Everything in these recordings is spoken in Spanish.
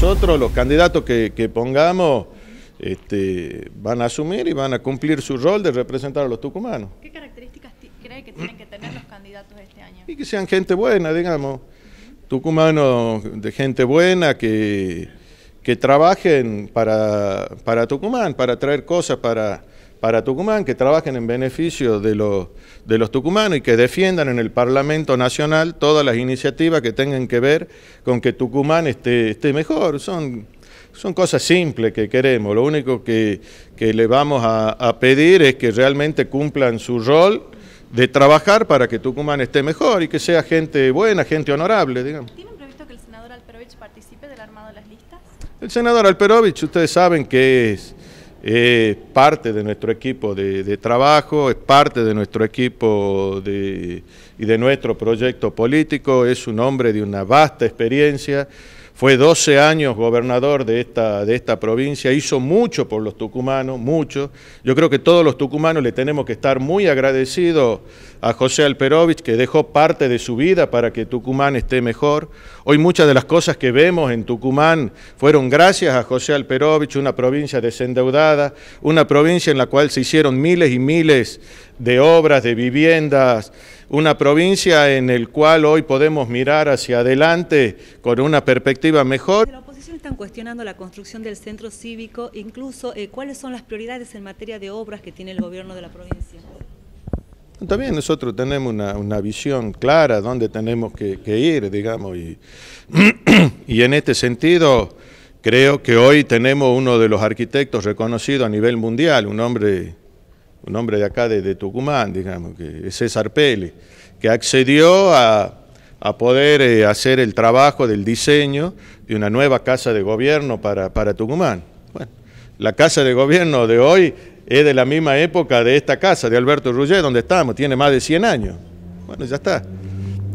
nosotros, los candidatos que, pongamos, este, van a asumir y van a cumplir su rol de representar a los tucumanos. ¿Qué características cree que tienen que tener los candidatos este año? Y que sean gente buena, digamos. Tucumanos de gente buena que, que trabajen para, para Tucumán, para traer cosas para, para Tucumán, que trabajen en beneficio de los, de los tucumanos y que defiendan en el Parlamento Nacional todas las iniciativas que tengan que ver con que Tucumán esté, esté mejor. Son, son cosas simples que queremos, lo único que, que le vamos a, pedir es que realmente cumplan su rol de trabajar para que Tucumán esté mejor y que sea gente buena, gente honorable, digamos. ¿Tienen previsto que el senador Alperovich participe del armado de las listas? El senador Alperovich, ustedes saben que es es parte de nuestro equipo de, trabajo, es parte de nuestro equipo y de nuestro proyecto político, es un hombre de una vasta experiencia, fue 12 años gobernador de esta, de esta provincia, hizo mucho por los tucumanos, mucho. Yo creo que todos los tucumanos le tenemos que estar muy agradecidos a José Alperovich, que dejó parte de su vida para que Tucumán esté mejor. Hoy muchas de las cosas que vemos en Tucumán fueron gracias a José Alperovich, una provincia desendeudada, una provincia en la cual se hicieron miles y miles de obras, de viviendas, una provincia en la cual hoy podemos mirar hacia adelante con una perspectiva mejor La oposición están cuestionando la construcción del centro cívico, incluso eh, cuáles son las prioridades en materia de obras que tiene el gobierno de la provincia. También nosotros tenemos una, visión clara dónde tenemos que, ir, digamos, y, y, en este sentido creo que hoy tenemos uno de los arquitectos reconocidos a nivel mundial, un hombre, un hombre de acá de, Tucumán, digamos, que es César Pérez, que accedió a, poder eh, hacer el trabajo del diseño de una nueva casa de gobierno para, para Tucumán. Bueno, la casa de gobierno de hoy es de la misma época de esta casa, de Alberto Rullé, donde estamos, tiene más de 100 años. Bueno, ya está,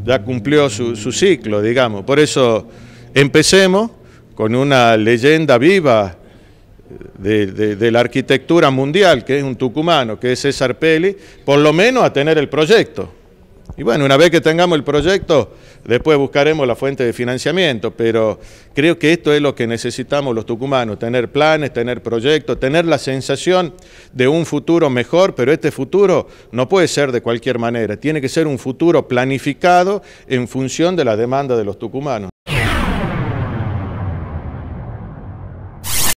ya cumplió su, ciclo, digamos. Por eso empecemos con una leyenda viva de, la arquitectura mundial, que es un tucumano, que es César Peli, por lo menos a tener el proyecto. Y bueno, una vez que tengamos el proyecto, después buscaremos la fuente de financiamiento, pero creo que esto es lo que necesitamos los tucumanos, tener planes, tener proyectos, tener la sensación de un futuro mejor, pero este futuro no puede ser de cualquier manera, tiene que ser un futuro planificado en función de la demanda de los tucumanos.